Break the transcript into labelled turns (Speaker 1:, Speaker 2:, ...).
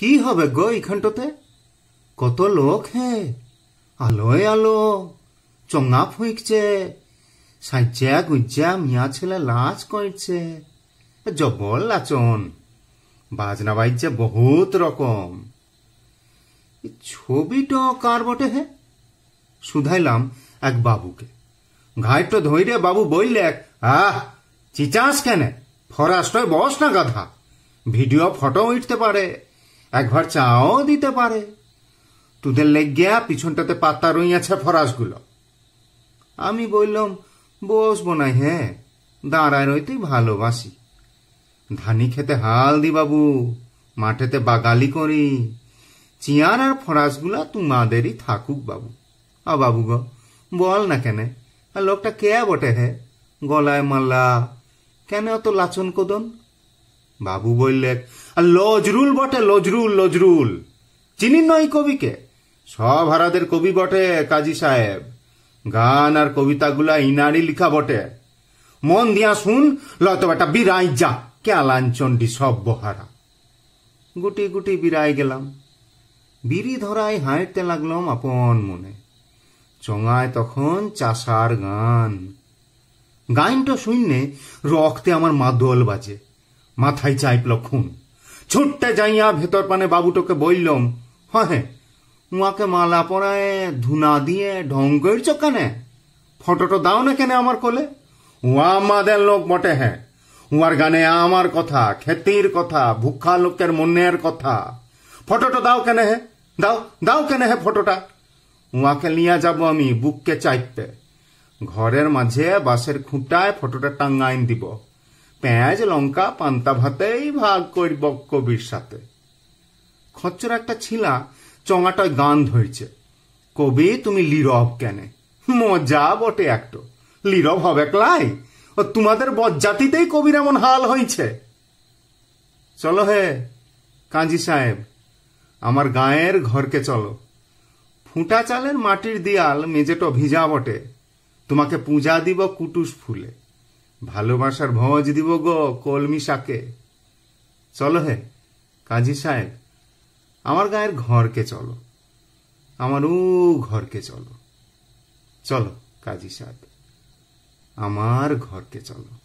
Speaker 1: কি হবে গো এইখানটাতে কত লোক হে আলোয় আলো চঙ্গা ফুঁকছে সাইজা গুজ্জা মিয়া ছেলে লাচ করছে জবল লাচন বাজনা বাজছে বহুত রকম ছবিটা কার বটে হে শুধাইলাম এক বাবুকে ঘাটটা ধইরে বাবু বইলে আহ চিচাস কেনে ফরাস্টয় বস না গাধা ভিডিও ফটো উঠতে পারে একবার চাও দিতে পারে তোদের লেগিয়া পিছনটাতে পাতা রইয়াছে ফরাসগুলো আমি বললাম বসবো না হ্যাঁ দাঁড়ায় রইতেই ভালোবাসি ধানি খেতে হাল দি বাবু মাঠেতে বাগালি করি চিয়ার আর ফরাসগুলা তোমাদেরই থাকুক বাবু আ বাবু গ বল না কেন আর লোকটা কে বটে হে গলায় মাল্লা কেন অত লাচন কোদন বাবু বললেন আর লজরুল বটে লজরুল লজরুল চিনিন নয় কবিকে সব হারাদের কবি বটে কাজী সাহেব গান আর কবিতাগুলা ইনারি লিখা বটে মন দিয়া শুন লতো বেটা বিরাই যা ক্যালাঞ্চন্ডি সব বহারা গুটি গুটি বিরাই গেলাম বিড়ি ধরায় হাঁটতে লাগলাম আপন মনে চঙায় তখন চাষার গান গাইনটা শুনলে রক্তে আমার মাদল বাজে মাথায় চাইপল খুন ছুটতে যাইয়া ভেতর পানে বাবুটোকে বললম হ্যাঁ, হ্যাঁ উহাকে মালা পরায় ধুনা দিয়ে ঢং করছ কেনে ফটোটো দাও না কেনে আমার কোলে উহা আমাদের লোক বটে হ্যাঁ উহার গানে আমার কথা খেতির কথা ভুক্ষা লোকের মনের কথা ফটোটো দাও কেনে হে হ্যাঁ, দাও দাও কেনে হে হ্যাঁ, ফটোটা উহাকে নিয়ে যাব আমি বুককে চাইতে ঘরের মাঝে বাসের খুঁটায় ফটোটা টাঙ্গাইন দিব পেঁয়াজ লঙ্কা পান্তা ভাতেই ভাগ করব কবির সাথে খচ্চর একটা ছিলা চঙাটায় গান ধরছে কবি তুমি লিরব কেনে মজা বটে একটো লিরব হবে ক্লাই ও তোমাদের বজ্জাতিতেই কবির এমন হাল হইছে চলো হে কাঞ্জি সাহেব আমার গায়ের ঘরকে চলো ফুটা চালের মাটির দিয়াল মেজেটো ভিজা বটে তোমাকে পূজা দিব কুটুস ফুলে ভালোবাসার ভজ দিব গো কলমি শাকে চলো হে কাজী সাহেব আমার গায়ের ঘরকে চলো আমার ও ঘরকে চলো চলো কাজী সাহেব আমার ঘরকে চলো